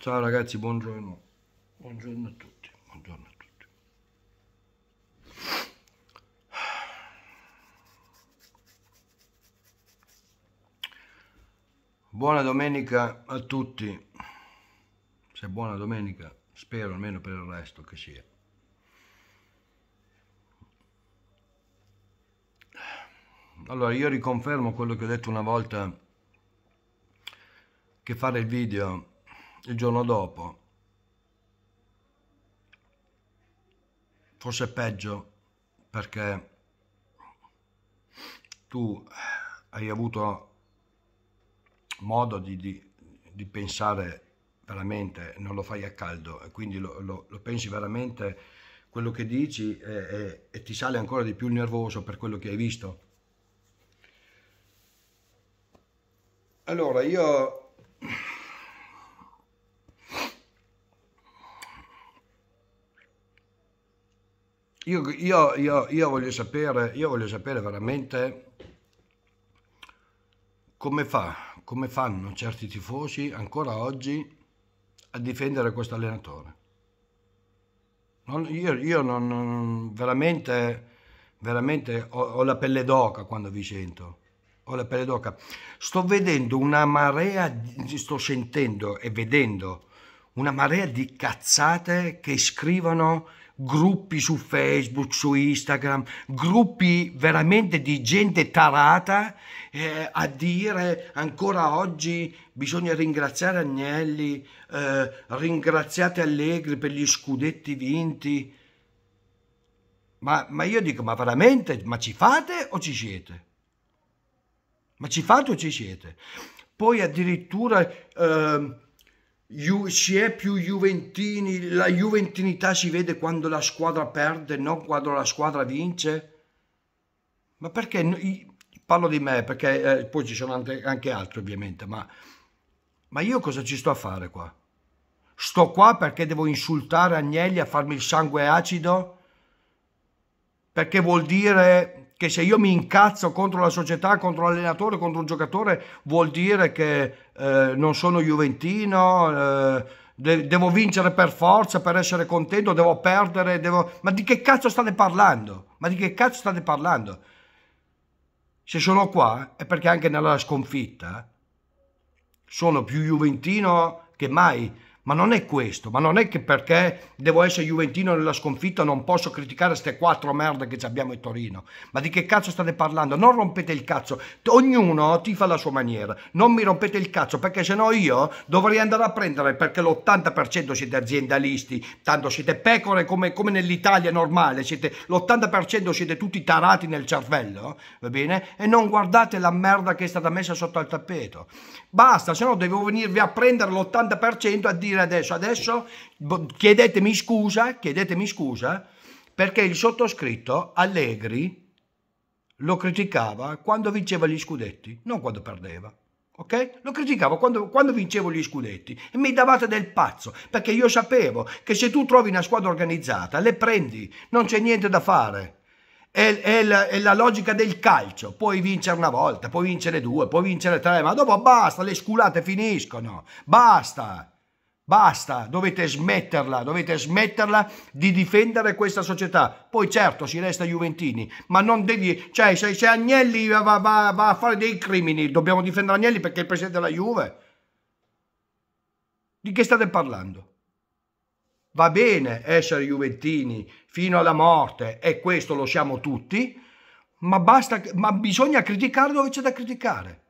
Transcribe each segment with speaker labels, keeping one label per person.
Speaker 1: Ciao ragazzi, buongiorno. Buongiorno a tutti. Buongiorno a tutti. Buona domenica a tutti. Se buona domenica, spero almeno per il resto che sia. Allora, io riconfermo quello che ho detto una volta che fare il video il giorno dopo. Forse peggio perché tu hai avuto modo di, di, di pensare veramente, non lo fai a caldo, e quindi lo, lo, lo pensi veramente quello che dici e, e, e ti sale ancora di più il nervoso per quello che hai visto. Allora, io Io, io, io, io, voglio sapere, io voglio sapere veramente come, fa, come fanno certi tifosi ancora oggi a difendere questo allenatore. Non, io, io non, non, veramente, veramente ho, ho, la pelle d'oca quando vi sento. Ho la pelle d'oca. Sto vedendo una marea, sto sentendo e vedendo una marea di cazzate che scrivono gruppi su Facebook, su Instagram, gruppi veramente di gente tarata eh, a dire ancora oggi bisogna ringraziare Agnelli, eh, ringraziate Allegri per gli scudetti vinti. Ma, ma io dico, ma veramente, ma ci fate o ci siete? Ma ci fate o ci siete? Poi addirittura... Eh, Ju- si è più juventini, la juventinità si vede quando la squadra perde, non quando la squadra vince? Ma perché? No, parlo di me, perché eh, poi ci sono anche, anche altri ovviamente, ma, ma io cosa ci sto a fare qua? Sto qua perché devo insultare Agnelli a farmi il sangue acido? Perché vuol dire che se io mi incazzo contro la società, contro l'allenatore, contro un giocatore, vuol dire che eh, non sono juventino, eh, de- devo vincere per forza, per essere contento, devo perdere, devo... Ma di che cazzo state parlando? Ma di che cazzo state parlando? Se sono qua è perché anche nella sconfitta eh, sono più juventino che mai ma non è questo, ma non è che perché devo essere Juventino nella sconfitta non posso criticare queste quattro merda che abbiamo in Torino. Ma di che cazzo state parlando? Non rompete il cazzo, ognuno ti fa la sua maniera. Non mi rompete il cazzo perché sennò io dovrei andare a prendere perché l'80% siete aziendalisti, tanto siete pecore come, come nell'Italia normale, siete, l'80% siete tutti tarati nel cervello, va bene? E non guardate la merda che è stata messa sotto al tappeto. Basta, sennò devo venirvi a prendere l'80% a dire dire adesso, adesso chiedetemi scusa, chiedetemi scusa, perché il sottoscritto Allegri lo criticava quando vinceva gli scudetti, non quando perdeva. Okay? Lo criticavo quando, quando, vincevo gli scudetti e mi davate del pazzo perché io sapevo che se tu trovi una squadra organizzata le prendi, non c'è niente da fare. È, è, la, è, la, logica del calcio: puoi vincere una volta, puoi vincere due, puoi vincere tre, ma dopo basta, le sculate finiscono. Basta. Basta, dovete smetterla, dovete smetterla di difendere questa società. Poi certo si resta Juventini, ma non devi... Cioè, se, se Agnelli va, va, va, a fare dei crimini, dobbiamo difendere Agnelli perché è il presidente della Juve. Di che state parlando? Va bene essere Juventini fino alla morte, e questo lo siamo tutti, ma, basta, ma bisogna criticare dove c'è da criticare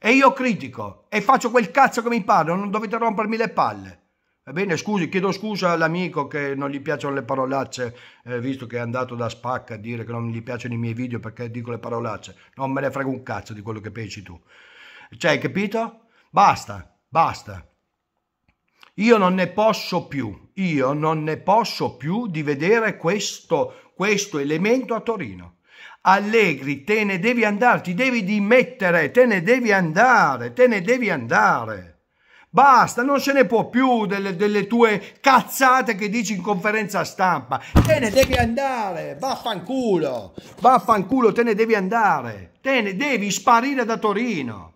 Speaker 1: e io critico e faccio quel cazzo che mi pare, non dovete rompermi le palle. Va bene, scusi, chiedo scusa all'amico che non gli piacciono le parolacce, eh, visto che è andato da spacca a dire che non gli piacciono i miei video perché dico le parolacce. Non me ne frega un cazzo di quello che pensi tu. Cioè, hai capito? Basta, basta. Io non ne posso più, io non ne posso più di vedere questo, questo elemento a Torino. Allegri, te ne devi andare, ti devi dimettere, te ne devi andare, te ne devi andare. Basta, non se ne può più delle, delle tue cazzate che dici in conferenza stampa. Te ne devi andare, vaffanculo, vaffanculo, te ne devi andare, te ne devi sparire da Torino.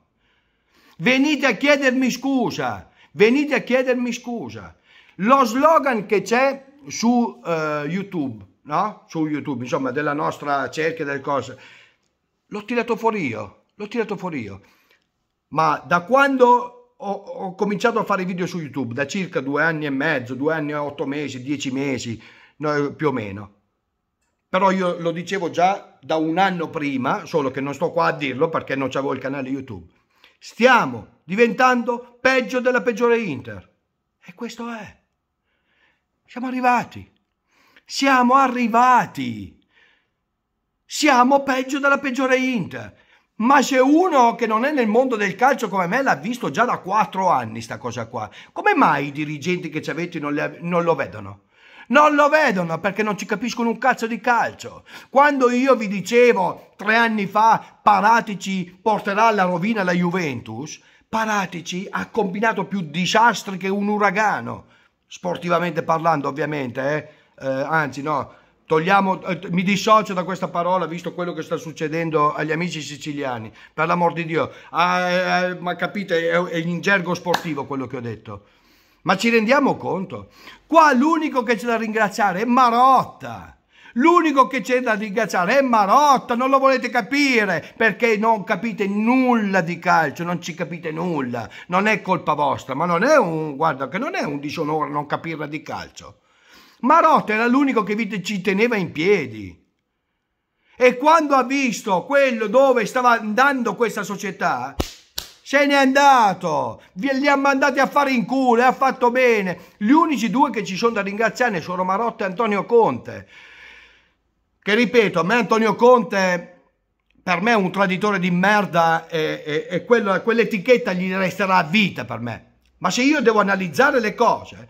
Speaker 1: Venite a chiedermi scusa, venite a chiedermi scusa. Lo slogan che c'è su uh, YouTube, no? Su YouTube, insomma, della nostra cerchia del cose. L'ho tirato fuori io, l'ho tirato fuori io. Ma da quando ho, ho, cominciato a fare video su YouTube, da circa due anni e mezzo, due anni e otto mesi, dieci mesi, no, più o meno. Però io lo dicevo già da un anno prima, solo che non sto qua a dirlo perché non c'avevo il canale YouTube. Stiamo diventando peggio della peggiore Inter. E questo è. Siamo arrivati. Siamo arrivati! Siamo peggio della peggiore Inter. Ma se uno che non è nel mondo del calcio come me l'ha visto già da quattro anni sta cosa qua. Come mai i dirigenti che ci avete non, le, non lo vedono? Non lo vedono perché non ci capiscono un cazzo di calcio. Quando io vi dicevo tre anni fa Paratici porterà alla rovina la Juventus, Paratici ha combinato più disastri che un uragano. Sportivamente parlando ovviamente, eh eh, anzi no, togliamo, eh, mi dissocio da questa parola visto quello che sta succedendo agli amici siciliani, per l'amor di Dio, ah, eh, eh, ma capite, è, è in gergo sportivo quello che ho detto. Ma ci rendiamo conto? Qua l'unico che c'è da ringraziare è Marotta. L'unico che c'è da ringraziare è Marotta, non lo volete capire perché non capite nulla di calcio, non ci capite nulla. Non è colpa vostra, ma non è un, guarda, che non è un disonore non capirla di calcio. Marotta era l'unico che vi, ci teneva in piedi. E quando ha visto quello dove stava andando questa società, se n'è andato, li ha mandati a fare in culo e ha fatto bene. Gli unici due che ci sono da ringraziare sono Marotta e Antonio Conte. Che ripeto, a me Antonio Conte per me è un traditore di merda e, e, e quell'etichetta gli resterà a vita per me. Ma se io devo analizzare le cose,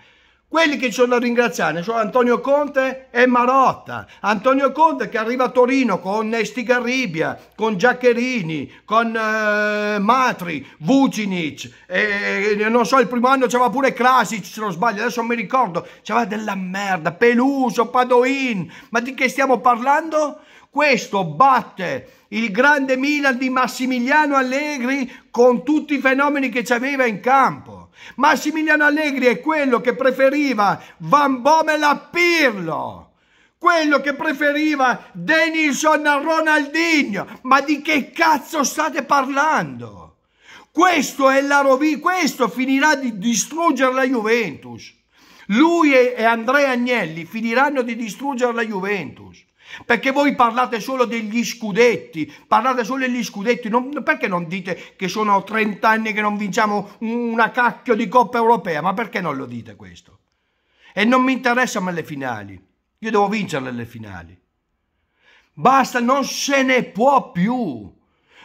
Speaker 1: quelli che ci sono da ringraziare sono Antonio Conte e Marotta. Antonio Conte che arriva a Torino con Stigarribia, con Giaccherini, con eh, Matri, Vucinic, e, non so, il primo anno c'era pure Krasic, se non sbaglio, adesso non mi ricordo, c'era della merda, Peluso, Padoin, ma di che stiamo parlando? Questo batte il grande Milan di Massimiliano Allegri con tutti i fenomeni che c'aveva in campo. Massimiliano Allegri è quello che preferiva Van Bommel a Pirlo quello che preferiva Denison a Ronaldinho. Ma di che cazzo state parlando? Questo è la rovina, questo finirà di distruggere la Juventus. Lui e Andrea Agnelli finiranno di distruggere la Juventus perché voi parlate solo degli scudetti, parlate solo degli scudetti, non, perché non dite che sono 30 anni che non vinciamo una cacchio di Coppa Europea, ma perché non lo dite questo? E non mi interessano le finali, io devo vincerle le finali. Basta, non se ne può più.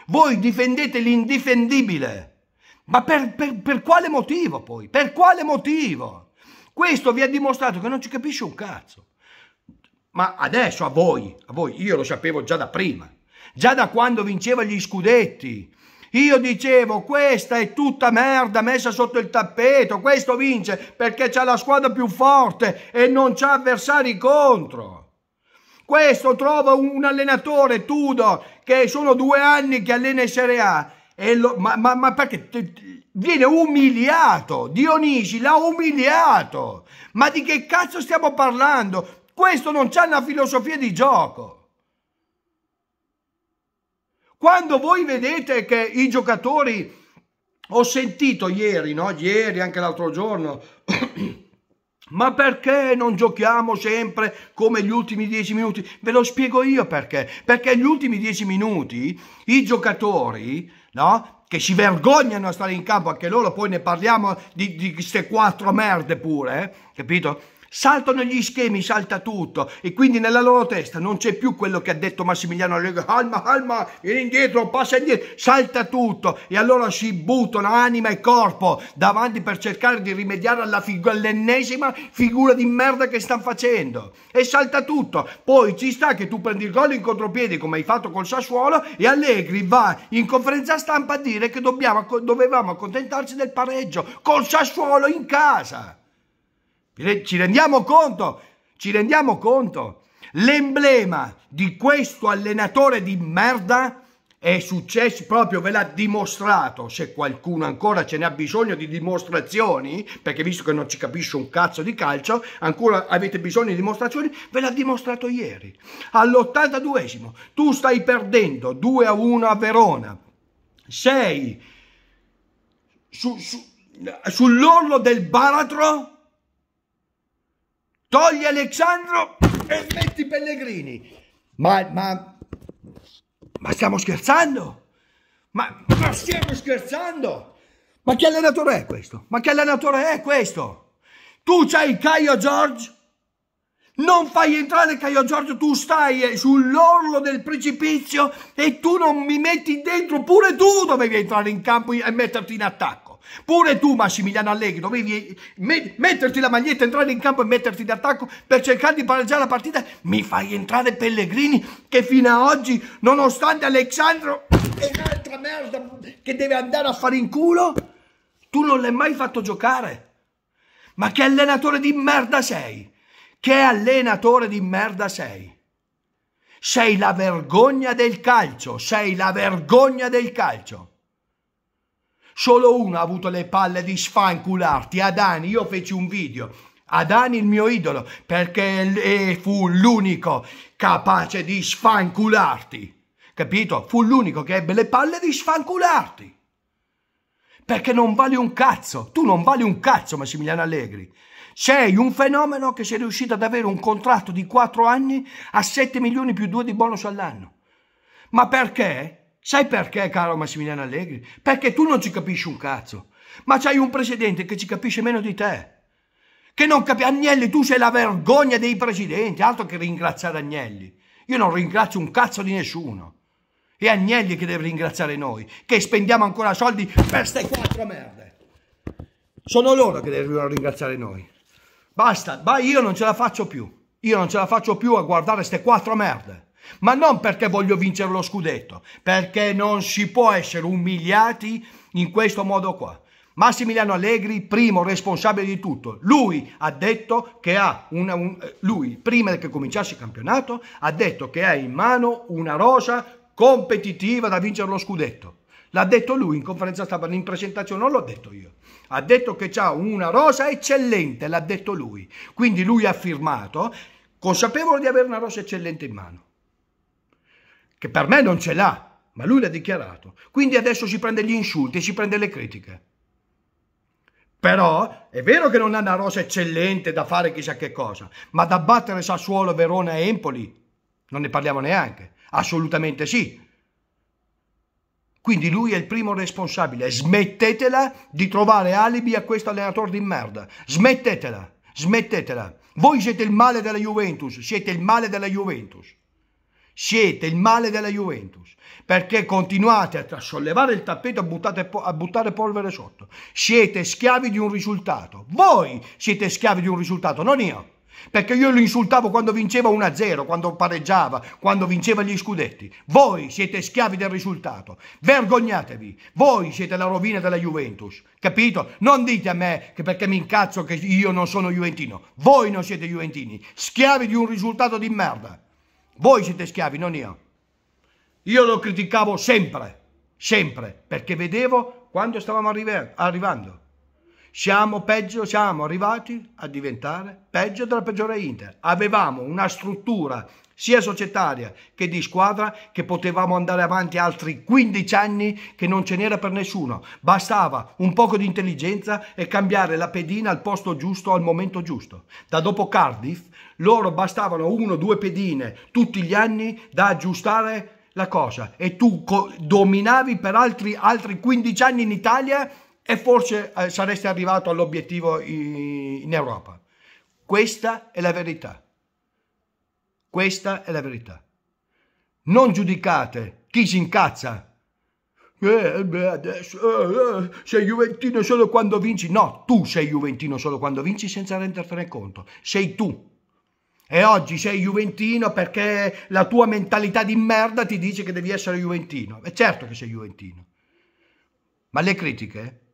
Speaker 1: Voi difendete l'indifendibile. Ma per, per, per, quale motivo poi? Per quale motivo? Questo vi ha dimostrato che non ci capisce un cazzo. Ma adesso a voi, a voi, io lo sapevo già da prima, già da quando vinceva gli scudetti. Io dicevo, questa è tutta merda messa sotto il tappeto, questo vince perché c'ha la squadra più forte e non c'ha avversari contro. Questo trova un allenatore, Tudor, che sono due anni che allena in Serie A, E lo, ma, ma, ma, perché te, viene umiliato, Dionisi l'ha umiliato. Ma di che cazzo stiamo parlando? Questo non c'è una filosofia di gioco. Quando voi vedete che i giocatori, ho sentito ieri, no? ieri anche l'altro giorno, ma perché non giochiamo sempre come gli ultimi dieci minuti? Ve lo spiego io perché. Perché gli ultimi dieci minuti i giocatori, no? che si vergognano a stare in campo, anche loro poi ne parliamo di, queste quattro merde pure, eh? capito? saltano gli schemi, salta tutto e quindi nella loro testa non c'è più quello che ha detto Massimiliano Allegri, calma, calma, vieni indietro, passa indietro, salta tutto e allora si buttano anima e corpo davanti per cercare di rimediare all'ennesima figu figura di merda che stanno facendo e salta tutto, poi ci sta che tu prendi il gol in contropiede come hai fatto col Sassuolo e Allegri va in conferenza stampa a dire che dobbiamo, dovevamo accontentarci del pareggio col Sassuolo in casa. Ci rendiamo conto? Ci rendiamo conto? L'emblema di questo allenatore di merda è successo proprio, ve l'ha dimostrato, se qualcuno ancora ce ne ha bisogno di dimostrazioni, perché visto che non ci capisce un cazzo di calcio, ancora avete bisogno di dimostrazioni, ve l'ha dimostrato ieri. All'82esimo, tu stai perdendo 2 a 1 a Verona, sei su, su, sull'orlo del baratro togli Alexandro e metti Pellegrini. Ma, ma, ma stiamo scherzando? Ma, ma stiamo scherzando? Ma che allenatore è questo? Ma che allenatore è questo? Tu c'hai Caio Giorgio? Non fai entrare Caio Giorgio, tu stai sull'orlo del precipizio e tu non mi metti dentro, pure tu dovevi entrare in campo e metterti in attacco. Pure tu, Massimiliano Allegri, dovevi eh, metterti la maglietta, entrare in campo e metterti d'attacco per cercare di pareggiare la partita. Mi fai entrare Pellegrini che fino a oggi, nonostante Alessandro e un'altra merda che deve andare a fare in culo, tu non l'hai mai fatto giocare. Ma che allenatore di merda sei? Che allenatore di merda sei? Sei la vergogna del calcio, sei la vergogna del calcio. Solo uno ha avuto le palle di sfancularti, Adani. Io feci un video. Adani il mio idolo, perché fu l'unico capace di sfancularti. Capito? Fu l'unico che ebbe le palle di sfancularti. Perché non vali un cazzo. Tu non vali un cazzo, Massimiliano Allegri. Sei un fenomeno che sei riuscito ad avere un contratto di 4 anni a 7 milioni più 2 di bonus all'anno. Ma perché? Sai perché, caro Massimiliano Allegri? Perché tu non ci capisci un cazzo, ma c'hai un presidente che ci capisce meno di te. Che non capisce. Agnelli, tu sei la vergogna dei presidenti, altro che ringraziare Agnelli. Io non ringrazio un cazzo di nessuno. È Agnelli che deve ringraziare noi, che spendiamo ancora soldi per queste quattro merde. Sono loro che devono ringraziare noi. Basta, ma io non ce la faccio più. Io non ce la faccio più a guardare queste quattro merde ma non perché voglio vincere lo scudetto, perché non si può essere umiliati in questo modo qua. Massimiliano Allegri, primo responsabile di tutto, lui ha detto che ha una, un, lui, prima che cominciasse il campionato, ha detto che ha in mano una rosa competitiva da vincere lo scudetto. L'ha detto lui in conferenza stampa, in presentazione, non l'ho detto io. Ha detto che ha una rosa eccellente, l'ha detto lui. Quindi lui ha firmato, consapevole di avere una rosa eccellente in mano che per me non ce l'ha, ma lui l'ha dichiarato. Quindi adesso si prende gli insulti, e si prende le critiche. Però è vero che non ha una rosa eccellente da fare chissà che cosa, ma da battere Sassuolo, Verona e Empoli non ne parliamo neanche. Assolutamente sì. Quindi lui è il primo responsabile. Smettetela di trovare alibi a questo allenatore di merda. Smettetela, smettetela. Voi siete il male della Juventus, siete il male della Juventus. Siete il male della Juventus perché continuate a sollevare il tappeto e a buttare polvere sotto. Siete schiavi di un risultato. Voi siete schiavi di un risultato, non io. Perché io lo insultavo quando vinceva 1-0, quando pareggiava, quando vinceva gli scudetti. Voi siete schiavi del risultato. Vergognatevi. Voi siete la rovina della Juventus. Capito? Non dite a me che perché mi incazzo che io non sono juventino. Voi non siete juventini. Schiavi di un risultato di merda. Voi siete schiavi, non io. Io lo criticavo sempre, sempre, perché vedevo quando stavamo arrivando. Siamo peggio, siamo arrivati a diventare peggio della peggiore Inter. Avevamo una struttura sia societaria che di squadra che potevamo andare avanti altri 15 anni che non ce n'era per nessuno. Bastava un poco di intelligenza e cambiare la pedina al posto giusto al momento giusto. Da dopo Cardiff loro bastavano uno o due pedine tutti gli anni da aggiustare la cosa e tu dominavi per altri, altri 15 anni in Italia e forse eh, sareste arrivato all'obiettivo in Europa. Questa è la verità. Questa è la verità. Non giudicate chi si incazza. Eh, eh, beh, adesso eh, eh, sei Juventino solo quando vinci. No, tu sei Juventino solo quando vinci senza rendertene conto. Sei tu. E oggi sei Juventino perché la tua mentalità di merda ti dice che devi essere Juventino. E certo che sei Juventino. Ma le critiche eh?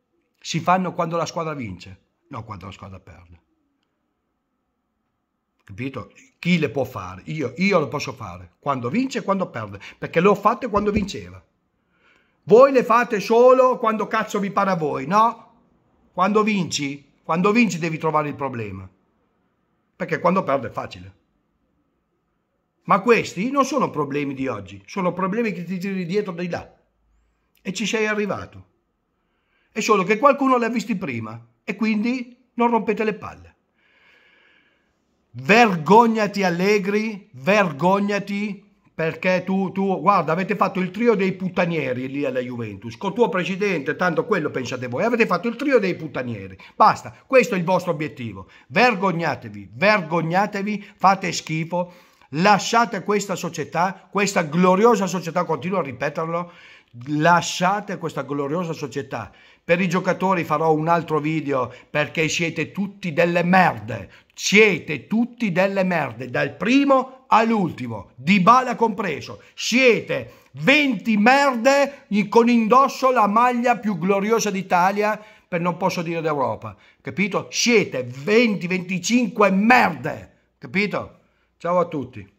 Speaker 1: si fanno quando la squadra vince, non quando la squadra perde. Capito? Chi le può fare? Io, io lo posso fare quando vince e quando perde, perché le ho fatte quando vinceva. Voi le fate solo quando cazzo vi pare a voi, no? Quando vinci, quando vinci devi trovare il problema, perché quando perde è facile. Ma questi non sono problemi di oggi, sono problemi che ti giri dietro di là e ci sei arrivato. È solo che qualcuno li ha visti prima e quindi non rompete le palle. Vergognati Allegri, vergognati perché tu, tu, guarda, avete fatto il trio dei puttanieri lì alla Juventus, col tuo presidente, tanto quello pensate voi, avete fatto il trio dei puttanieri, basta, questo è il vostro obiettivo, vergognatevi, vergognatevi, fate schifo, lasciate questa società, questa gloriosa società, continuo a ripeterlo, lasciate questa gloriosa società. Per i giocatori farò un altro video perché siete tutti delle merde. Siete tutti delle merde, dal primo all'ultimo, di bala compreso. Siete 20 merde con indosso la maglia più gloriosa d'Italia, per non posso dire d'Europa. Capito? Siete 20-25 merde. Capito? Ciao a tutti.